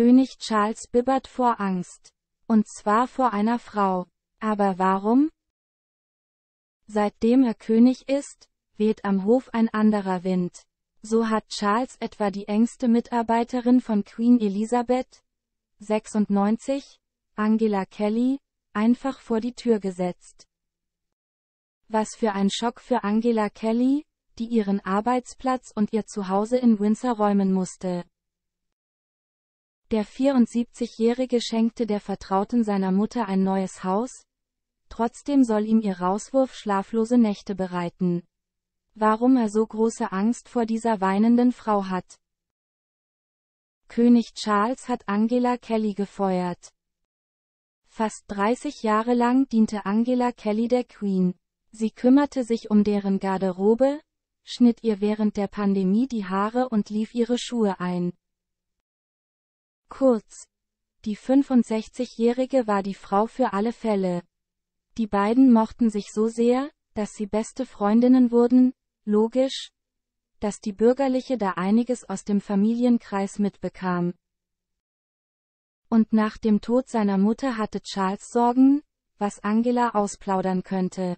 König Charles bibbert vor Angst. Und zwar vor einer Frau. Aber warum? Seitdem er König ist, weht am Hof ein anderer Wind. So hat Charles etwa die engste Mitarbeiterin von Queen Elizabeth, 96, Angela Kelly, einfach vor die Tür gesetzt. Was für ein Schock für Angela Kelly, die ihren Arbeitsplatz und ihr Zuhause in Windsor räumen musste. Der 74-Jährige schenkte der Vertrauten seiner Mutter ein neues Haus, trotzdem soll ihm ihr Rauswurf schlaflose Nächte bereiten. Warum er so große Angst vor dieser weinenden Frau hat. König Charles hat Angela Kelly gefeuert. Fast 30 Jahre lang diente Angela Kelly der Queen. Sie kümmerte sich um deren Garderobe, schnitt ihr während der Pandemie die Haare und lief ihre Schuhe ein. Kurz. Die 65-Jährige war die Frau für alle Fälle. Die beiden mochten sich so sehr, dass sie beste Freundinnen wurden, logisch, dass die Bürgerliche da einiges aus dem Familienkreis mitbekam. Und nach dem Tod seiner Mutter hatte Charles Sorgen, was Angela ausplaudern könnte.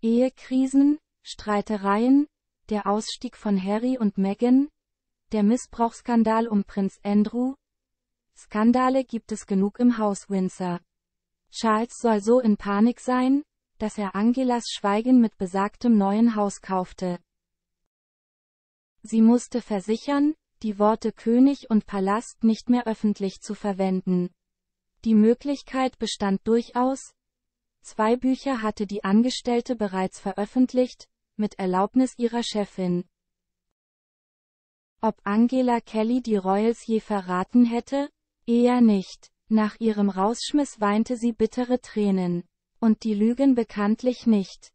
Ehekrisen, Streitereien, der Ausstieg von Harry und Meghan, der Missbrauchsskandal um Prinz Andrew? Skandale gibt es genug im Haus Windsor. Charles soll so in Panik sein, dass er Angelas Schweigen mit besagtem neuen Haus kaufte. Sie musste versichern, die Worte König und Palast nicht mehr öffentlich zu verwenden. Die Möglichkeit bestand durchaus. Zwei Bücher hatte die Angestellte bereits veröffentlicht, mit Erlaubnis ihrer Chefin. Ob Angela Kelly die Royals je verraten hätte? Eher nicht. Nach ihrem Rausschmiss weinte sie bittere Tränen. Und die lügen bekanntlich nicht.